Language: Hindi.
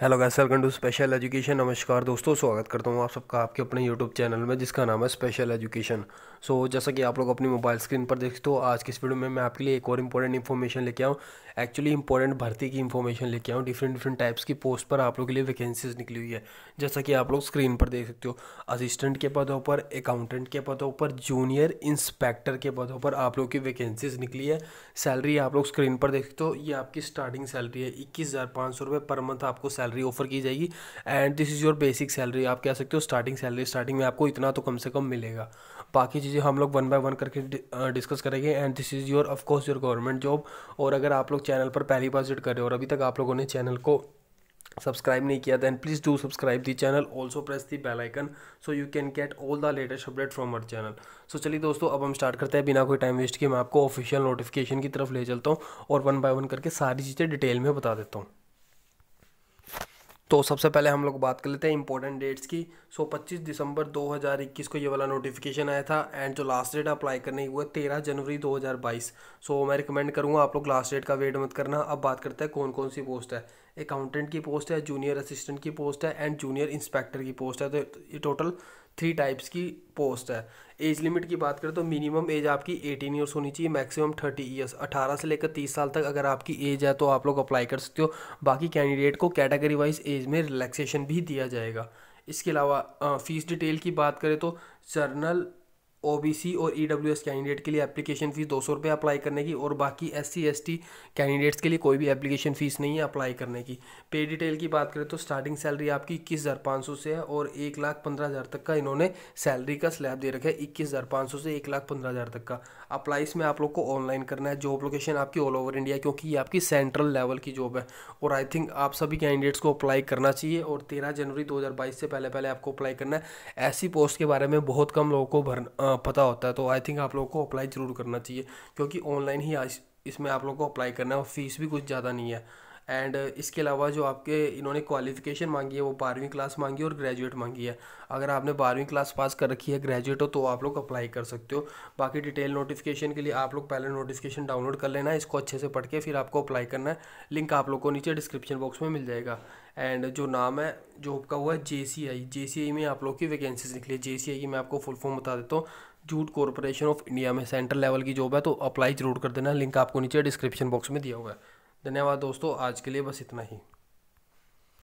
hello guys welcome to special education नमस्कार दोस्तों स्वागत करता हूँ आप सबका आपके अपने यूट्यूब चैनल में जिसका नाम है स्पेशल एजुकेशन सो जैसा कि आप लोग अपनी मोबाइल स्क्रीन पर देखते हो आज की इस वीडियो में मैं आपके लिए एक और इंपॉर्टेंट इन्फॉर्मेशन लेके आऊँ एक्चुअली इंपॉर्टेंट भर्ती की इन्फॉर्मेशन लेके आऊँ डिफरेंट डिफरेंट टाइप्स की पोस्ट पर आप लोग के लिए वैकेंसीज निकली हुई है जैसा कि आप लोग स्क्रीन पर देख सकते हो असिस्टेंट के पदों पर अकाउंटेंट के पदों पर जूनियर इंस्पेक्टर के पदों पर आप लोग की वैकेंसीज निकली है सैलरी आप लोग स्क्रीन पर देख सकते हो ये आपकी स्टार्टिंग सैलरी है इक्कीस पर मंथ आपको सैलरी ऑफर की जाएगी and this is your basic salary आप कह सकते हो स्टार्टिंग सैलरी स्टार्टिंग में आपको इतना तो कम से कम मिलेगा बाकी चीज़ें हम लोग वन बाय वन करके डिस्कस करेंगे and this is your of course your government job और अगर आप लोग चैनल पर पहली बार विजिट कर रहे हो और अभी तक आप लोगों ने चैनल को सब्सक्राइब नहीं किया then please do subscribe the channel also press the bell icon so you can get all the latest update from our channel so चलिए दोस्तों अब हम स्टार्ट करते हैं बिना कोई टाइम वेस्ट किए मैं आपको ऑफिशियल नोटिफिकेशन की तरफ ले चलता हूँ और वन बाय वन करके सारी चीज़ें डिटेल में बता देता हूँ तो सबसे पहले हम लोग बात कर लेते हैं इंपॉर्टेंट डेट्स की सो so, 25 दिसंबर 2021 को ये वाला नोटिफिकेशन आया था एंड जो लास्ट डेट अप्लाई करने की वो है तेरह जनवरी 2022 सो so, मैं रिकमेंड करूँगा आप लोग लास्ट डेट का वेट मत करना अब बात करते हैं कौन कौन सी पोस्ट है अकाउंटेंट की पोस्ट है जूनियर असिस्टेंट की पोस्ट है एंड जूनियर इंस्पेक्टर की पोस्ट है तो ये टोटल थ्री टाइप्स की पोस्ट है एज लिमिट की बात करें तो मिनिमम एज आपकी एटीन ईयर्स होनी चाहिए मैक्सिमम थर्टी ईयर्स अठारह से लेकर तीस साल तक अगर आपकी एज है तो आप लोग अप्लाई कर सकते हो बाकी कैंडिडेट को कैटेगरी वाइज एज में रिलैक्सेशन भी दिया जाएगा इसके अलावा फ़ीस डिटेल की बात करें तो जर्नल ओबीसी और ईडब्ल्यूएस e कैंडिडेट के लिए एप्लीकेशन फ़ीस दो सौ रुपये अप्लाई करने की और बाकी एससी एसटी कैंडिडेट्स के लिए कोई भी एप्लीकेशन फ़ीस नहीं है अप्लाई करने की पे डिटेल की बात करें तो स्टार्टिंग सैलरी आपकी इक्कीस हज़ार पाँच सौ से है और एक लाख पंद्रह हज़ार तक का इन्होंने सैलरी का स्लैब दे रखा है इक्कीस हज़ार पाँच सौ से एक लाख पंद्रह हज़ार तक का अप्लाई इसमें आप लोग को ऑनलाइन करना है जॉब लोकेशन आपकी ऑल ओवर इंडिया क्योंकि ये आपकी सेंट्रल लेवल की जॉब है और आई थिंक आप सभी कैंडिडेट्स को अप्लाई करना चाहिए और तेरह जनवरी दो से पहले पहले आपको अप्लाई करना है ऐसी पोस्ट के बारे में बहुत कम लोगों को भरना पता होता है तो आई थिंक आप लोगों को अप्लाई ज़रूर करना चाहिए क्योंकि ऑनलाइन ही इसमें आप लोगों को अप्लाई करना है और फीस भी कुछ ज़्यादा नहीं है एंड uh, इसके अलावा जो आपके इन्होंने क्वालिफिकेशन मांगी है वो बारहवीं क्लास मांगी है और ग्रेजुएट मांगी है अगर आपने बारहवीं क्लास पास कर रखी है ग्रेजुएट हो तो आप लोग अप्लाई कर सकते हो बाकी डिटेल नोटिफिकेशन के लिए आप लोग पहले नोटिफिकेशन डाउनलोड कर लेना है इसको अच्छे से पढ़ के फिर आपको अप्लाई करना है लिंक आप लोग को नीचे डिस्क्रिप्शन बॉक्स में मिल जाएगा एंड जो नाम है जो का हुआ है जे सी आई जे सी आई में आप लोग की वैकेंसीज निकली जे सी आई की मैं आपको फुल फॉर्म बता देता हूँ जूट कॉरपोरेशन ऑफ इंडिया में सेंट्रल लेवल की जॉब है तो अप्लाई जरूर कर देना लिंक आपको नीचे डिस्क्रिप्शन बॉक्स में दिया हुआ है धन्यवाद दोस्तों आज के लिए बस इतना ही